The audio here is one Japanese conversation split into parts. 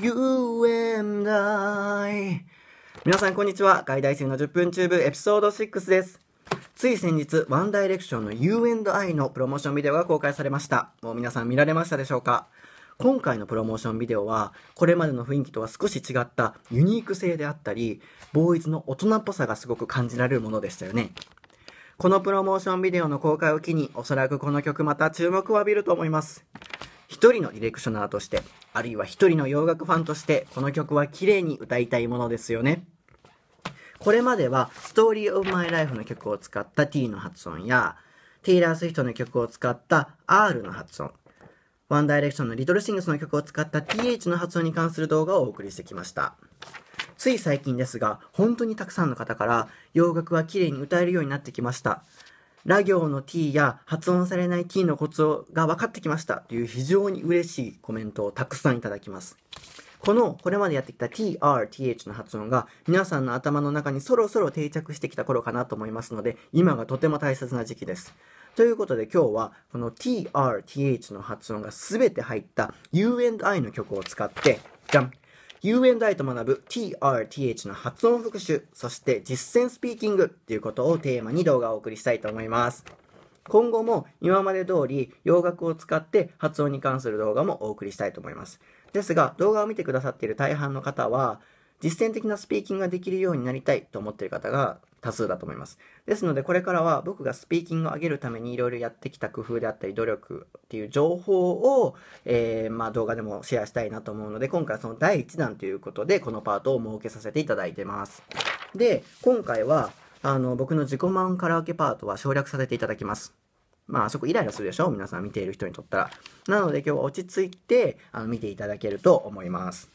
you and I 皆さんこんにちは外大生の10分チューブエピソード6ですつい先日ワンダイレクションの You and I のプロモーションビデオが公開されましたもう皆さん見られましたでしょうか今回のプロモーションビデオはこれまでの雰囲気とは少し違ったユニーク性であったりボーイズの大人っぽさがすごく感じられるものでしたよねこのプロモーションビデオの公開を機におそらくこの曲また注目を浴びると思います一人のディレクショナーとして、あるいは一人の洋楽ファンとして、この曲は綺麗に歌いたいものですよね。これまでは、ストーリーオブマイライフの曲を使った t の発音や、テイラー・スウィフトの曲を使った R の発音、ワンダイレクションのリトル・シングスの曲を使った TH の発音に関する動画をお送りしてきました。つい最近ですが、本当にたくさんの方から、洋楽は綺麗に歌えるようになってきました。ラ行の t や発音されない t のコツが分かってきましたという非常に嬉しいコメントをたくさんいただきます。この、これまでやってきた trth の発音が皆さんの頭の中にそろそろ定着してきた頃かなと思いますので、今がとても大切な時期です。ということで今日はこの trth の発音が全て入った u&i の曲を使って、じゃん遊園台と学ぶ TRTH の発音復習、そして実践スピーキングっていうことをテーマに動画をお送りしたいと思います。今後も今まで通り洋楽を使って発音に関する動画もお送りしたいと思います。ですが、動画を見てくださっている大半の方は、実践的なスピーキングができるようになりたいと思っている方が多数だと思います。ですので、これからは僕がスピーキングを上げるためにいろいろやってきた工夫であったり、努力っていう情報を、えー、まあ、動画でもシェアしたいなと思うので、今回その第1弾ということで、このパートを設けさせていただいてます。で、今回は、あの、僕の自己満カラオケパートは省略させていただきます。まあ、あそこイライラするでしょ皆さん見ている人にとったら。なので今日は落ち着いて、あの、見ていただけると思います。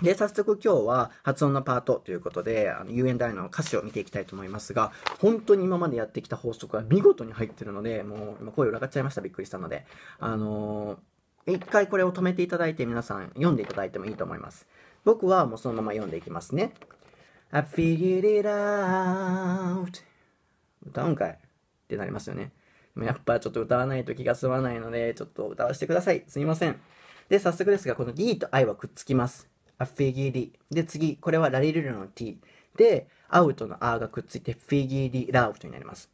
で、早速今日は発音のパートということで、あの、U&I の歌詞を見ていきたいと思いますが、本当に今までやってきた法則が見事に入ってるので、もう今声裏がっちゃいました。びっくりしたので。あのー、一回これを止めていただいて皆さん読んでいただいてもいいと思います。僕はもうそのまま読んでいきますね。I figured it out 歌うんかいってなりますよね。やっぱちょっと歌わないと気が済まないので、ちょっと歌わせてください。すいません。で、早速ですが、この D と I はくっつきます。アフィギリ。で、次、これはラリルルの t。で、アウトの r がくっついて、フィギリラウトになります。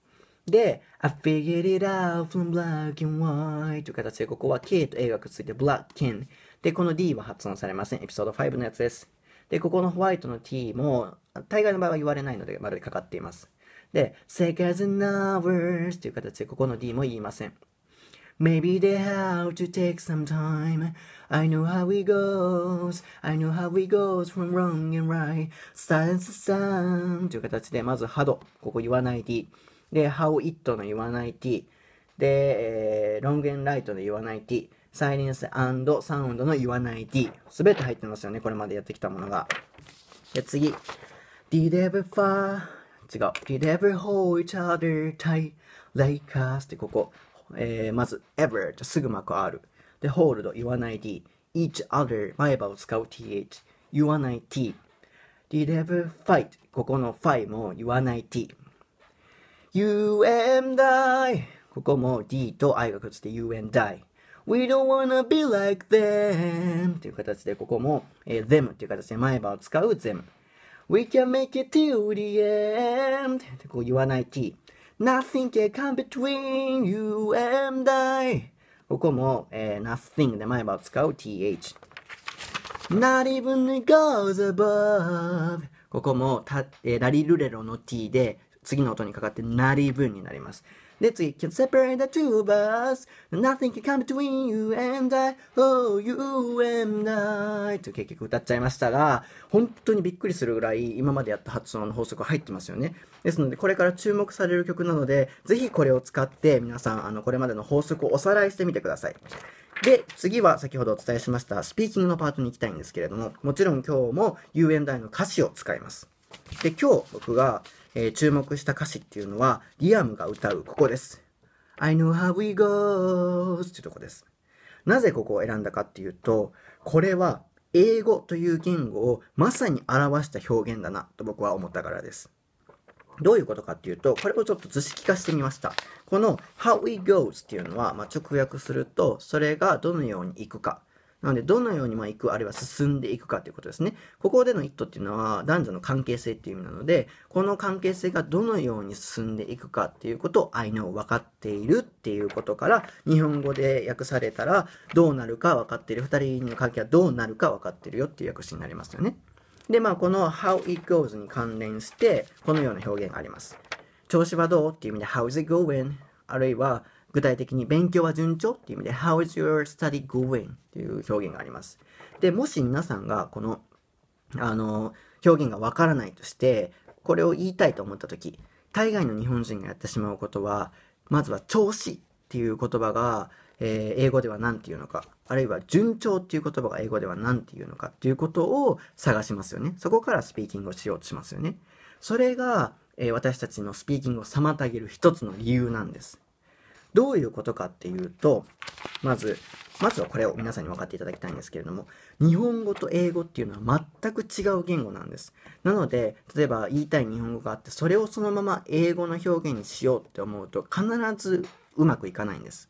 で、I figured it out from black and white という形で、ここは K と A がくっついて black can。で、この D は発音されません。エピソード5のやつです。で、ここのホワイトの T も、大概の場合は言われないので、丸でかかっています。で、s e c k a s a n hours という形で、ここの D も言いません。Maybe they have to take some time. I know how it goes. I know how it goes from wrong and right. Silence s o u という形で、まず had。ここ言わない t。で、how it の言わない t。で、え long and l i g h t の言わない t。Silence イ n d Sound の言わない t。すべて入ってますよね。これまでやってきたものが。で、次。Did ever far 違う。Did ever hold each other tight like us ってここ。えー、まず ever とすぐまくる。で、hold 言わない D。each other 前歯を使う TH。言わない T。v e r fight ここの fight も言わない T。You and I ここも D と I がくっついて You and I。We don't wanna be like them っていう形でここも、えー、them っていう形で前歯を使う them。We can make it till the end ってこう言わない T。Nothing can come between you and I ここも、えー、nothing で前歯を使う th Not even goes above ここもた、えー、ラリルレロの t で次の音にかかって not even になりますで、次、c a n separate the two of us.Nothing can come between you and I.Oh, you and I. と結局歌っちゃいましたが、本当にびっくりするぐらい今までやった発音の法則入ってますよね。ですので、これから注目される曲なので、ぜひこれを使って皆さん、あの、これまでの法則をおさらいしてみてください。で、次は先ほどお伝えしましたスピーキングのパートに行きたいんですけれども、もちろん今日も U&I の歌詞を使います。で、今日僕がえー、注目した歌詞っていうのは、リアムが歌うここです。I know how we go っていうとこです。なぜここを選んだかっていうと、これは英語という言語をまさに表した表現だなと僕は思ったからです。どういうことかっていうと、これをちょっと図式化してみました。この how we g o っていうのは、まあ、直訳すると、それがどのように行くかなので、どのようにま行く、あるいは進んでいくかということですね。ここでの一途っていうのは男女の関係性っていう意味なので、この関係性がどのように進んでいくかっていうことをアイノを分かっているっていうことから、日本語で訳されたらどうなるか分かっている、二人の関係はどうなるか分かってるよっていう訳詞になりますよね。で、まあ、この how it goes に関連して、このような表現があります。調子はどうっていう意味で how's i it going? あるいは具体的に勉強は順調っていう意味で How is your study going? っていう表現があります。で、もし皆さんがこの、あの、表現がわからないとして、これを言いたいと思った時、海外の日本人がやってしまうことは、まずは調子っていう言葉が、えー、英語では何て言うのか、あるいは順調っていう言葉が英語では何て言うのかっていうことを探しますよね。そこからスピーキングをしようとしますよね。それが、えー、私たちのスピーキングを妨げる一つの理由なんです。どういうことかっていうと、まず、まずはこれを皆さんに分かっていただきたいんですけれども、日本語と英語っていうのは全く違う言語なんです。なので、例えば言いたい日本語があって、それをそのまま英語の表現にしようって思うと、必ずうまくいかないんです。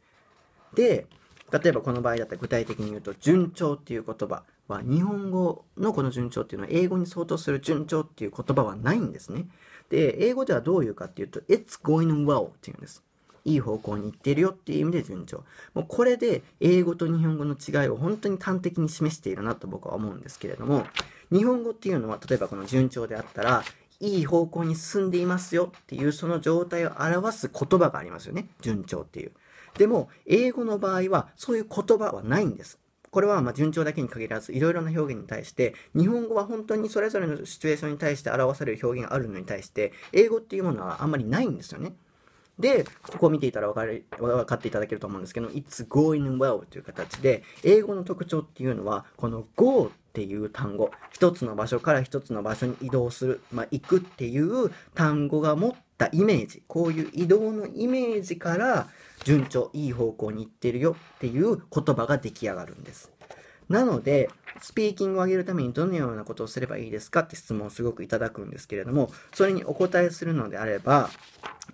で、例えばこの場合だったら具体的に言うと、順調っていう言葉は、日本語のこの順調っていうのは、英語に相当する順調っていう言葉はないんですね。で、英語ではどういうかっていうと、it's going well っていうんです。いい方向に行ってるよっていう意味で順調。もうこれで英語と日本語の違いを本当に端的に示しているなと僕は思うんですけれども、日本語っていうのは例えばこの順調であったら、いい方向に進んでいますよっていうその状態を表す言葉がありますよね。順調っていう。でも、英語の場合はそういう言葉はないんです。これはま順調だけに限らず、いろいろな表現に対して、日本語は本当にそれぞれのシチュエーションに対して表される表現があるのに対して、英語っていうものはあんまりないんですよね。で、ここを見ていたら分かる分かっていただけると思うんですけど、It's going well という形で、英語の特徴っていうのは、この go っていう単語、一つの場所から一つの場所に移動する、まあ、行くっていう単語が持ったイメージ、こういう移動のイメージから、順調、いい方向に行ってるよっていう言葉が出来上がるんです。なので、スピーキングを上げるためにどのようなことをすればいいですかって質問をすごくいただくんですけれども、それにお答えするのであれば、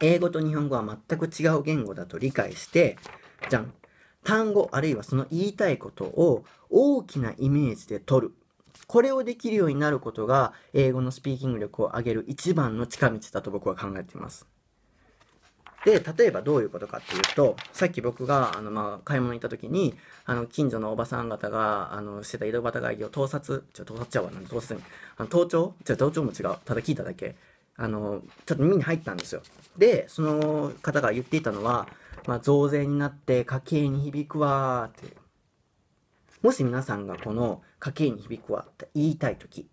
英語と日本語は全く違う言語だと理解して、じゃん。単語あるいはその言いたいことを大きなイメージで取る。これをできるようになることが英語のスピーキング力を上げる一番の近道だと僕は考えています。で、例えばどういうことかっていうと、さっき僕が、あの、まあ、買い物行った時に、あの、近所のおばさん方が、あの、してた井戸端会議を盗撮、ちょ、盗撮ちゃうわ、盗撮あの、盗聴じゃ盗聴も違う。ただ聞いただけ。あの、ちょっと耳に入ったんですよ。で、その方が言っていたのは、まあ、増税になって家計に響くわって。もし皆さんがこの家計に響くわって言いたい時、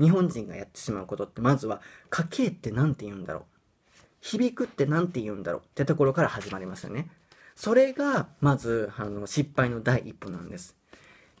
日本人がやってしまうことって、まずは家計って何て言うんだろう。響くって何て言うんだろうってところから始まりますよね。それが、まず、あの、失敗の第一歩なんです。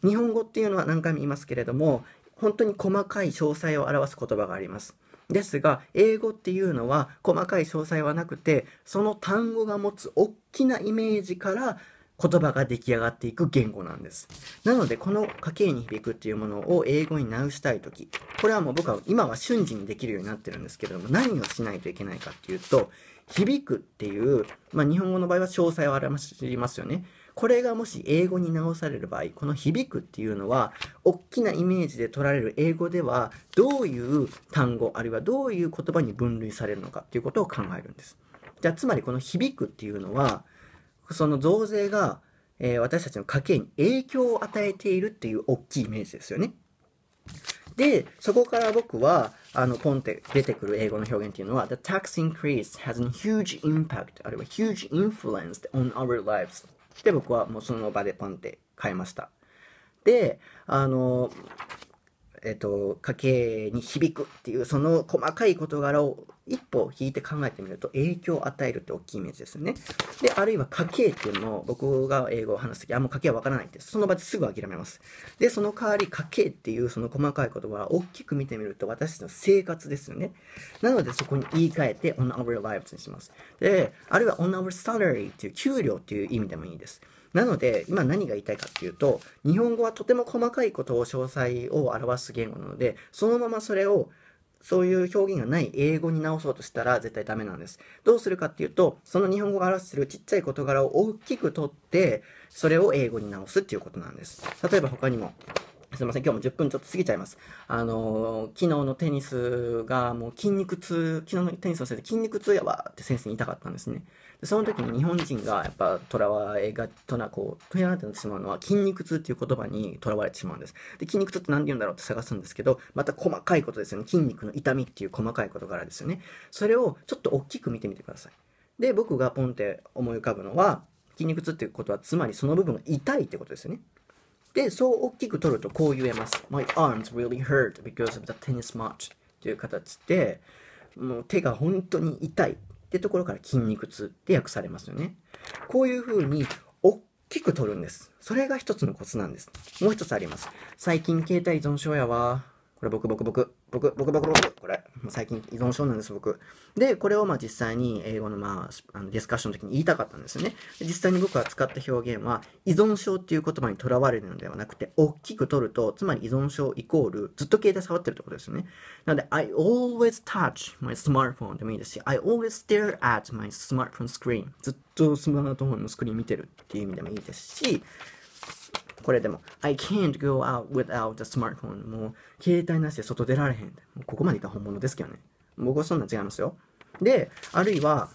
日本語っていうのは何回も言いますけれども、本当に細かい詳細を表す言葉があります。ですが英語っていうのは細かい詳細はなくてその単語が持つ大きなイメージから言葉が出来上がっていく言語なんです。なので、この家計に響くっていうものを英語に直したい時これはもう僕は今は瞬時にできるようになってるんですけども、何をしないといけないかっていうと、響くっていう、まあ、日本語の場合は詳細を表しますよね。これがもし英語に直される場合、この響くっていうのは、大きなイメージで取られる英語では、どういう単語、あるいはどういう言葉に分類されるのかっていうことを考えるんです。じゃあ、つまりこの響くっていうのは、その増税が、えー、私たちの家計に影響を与えているっていう大きいイメージですよね。で、そこから僕は、あの、ポンって出てくる英語の表現っていうのは、The tax increase has a huge impact, あるいは huge influence on our lives で、僕はもうその場でポンって買いました。で、あの、えっと、家計に響くっていうその細かい事柄を一歩引いて考えてみると影響を与えるって大きいイメージですよね。で、あるいは家計っていうのも僕が英語を話すとき、あ、もう家計はわからないって、その場ですぐ諦めます。で、その代わり家計っていうその細かい言葉は大きく見てみると私たちの生活ですよね。なのでそこに言い換えて on our lives にします。で、あるいは on our salary っていう給料っていう意味でもいいです。なので、今何が言いたいかっていうと、日本語はとても細かいことを詳細を表す言語なので、そのままそれをそういう表現がない英語に直そうとしたら絶対ダメなんです。どうするかっていうと、その日本語が表してるちっちゃい事柄を大きく取って、それを英語に直すっていうことなんです。例えば他にも、すいません、今日も10分ちょっと過ぎちゃいます。あのー、昨日のテニスがもう筋肉痛、昨日のテニスの先生、筋肉痛やわって先生に言いたかったんですね。その時に日本人がやっぱとらわれがとなこうとやってなってしまうのは筋肉痛っていう言葉にとらわれてしまうんですで筋肉痛って何て言うんだろうって探すんですけどまた細かいことですよね筋肉の痛みっていう細かいことからですよねそれをちょっと大きく見てみてくださいで僕がポンって思い浮かぶのは筋肉痛っていうことはつまりその部分が痛いってことですよねで、そう大きく取るとこう言えます。My arms really hurt because of the tennis match という形で、もう手が本当に痛いってところから筋肉痛って訳されますよね。こういうふうに大きく取るんです。それが一つのコツなんです。もう一つあります。最近携帯依存症やわ。これ僕、僕、僕、僕、僕、僕、僕、これ。最近依存症なんです、僕。で、これをまあ実際に英語のまあ、あのディスカッションの時に言いたかったんですよね。実際に僕が使った表現は、依存症っていう言葉にとらわれるのではなくて、大きく取ると、つまり依存症イコール、ずっと携帯触ってるってことですよね。なので、I always touch my smartphone でもいいですし、I always stare at my smartphone screen。ずっとスマートフォンのスクリーン見てるっていう意味でもいいですし、これでも、I can't go out without a smartphone. もう、携帯なしで外出られへん。ここまでが本物ですけどね。僕はそんな違いますよ。で、あるいは、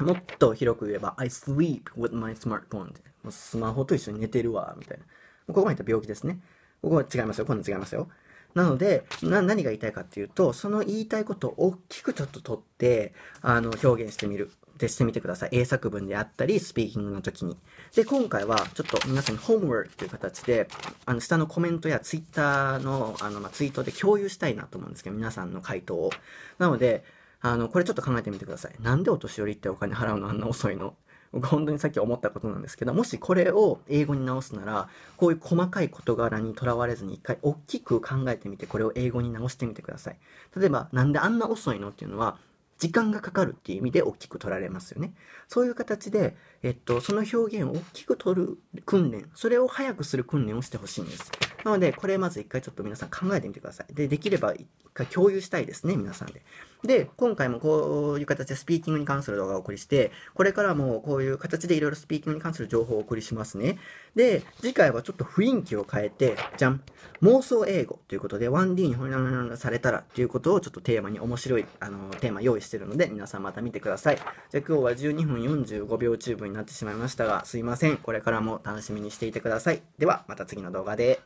もっと広く言えば、I sleep with my smartphone. もうスマホと一緒に寝てるわ、みたいな。ここまでった病気ですね。ここは違いますよ。こんな違いますよ。なので何が言いたいかっていうとその言いたいことを大きくちょっと取ってあの表現してみる徹してみてください。英作文であったり、スピーキングの時に。で、今回はちょっと皆さんにホームワークという形で、あの、下のコメントやツイッターの、あの、まあ、ツイートで共有したいなと思うんですけど、皆さんの回答を。なので、あの、これちょっと考えてみてください。なんでお年寄りってお金払うのあんな遅いの僕本当にさっき思ったことなんですけど、もしこれを英語に直すなら、こういう細かい事柄にとらわれずに一回大きく考えてみて、これを英語に直してみてください。例えば、なんであんな遅いのっていうのは、時間がかかるっていう意味で大きく取られますよね。そういう形でえっと、その表現を大きく取る訓練、それを早くする訓練をしてほしいんです。なので、これまず一回ちょっと皆さん考えてみてください。で、できれば一回共有したいですね、皆さんで。で、今回もこういう形でスピーキングに関する動画をお送りして、これからもこういう形でいろいろスピーキングに関する情報をお送りしますね。で、次回はちょっと雰囲気を変えて、じゃん妄想英語ということで、1D にほにゃららされたらということをちょっとテーマに面白い、あの、テーマ用意してるので、皆さんまた見てください。じゃ今日は12分45秒チューブにになってしまいましたが、すいません。これからも楽しみにしていてください。では、また次の動画で。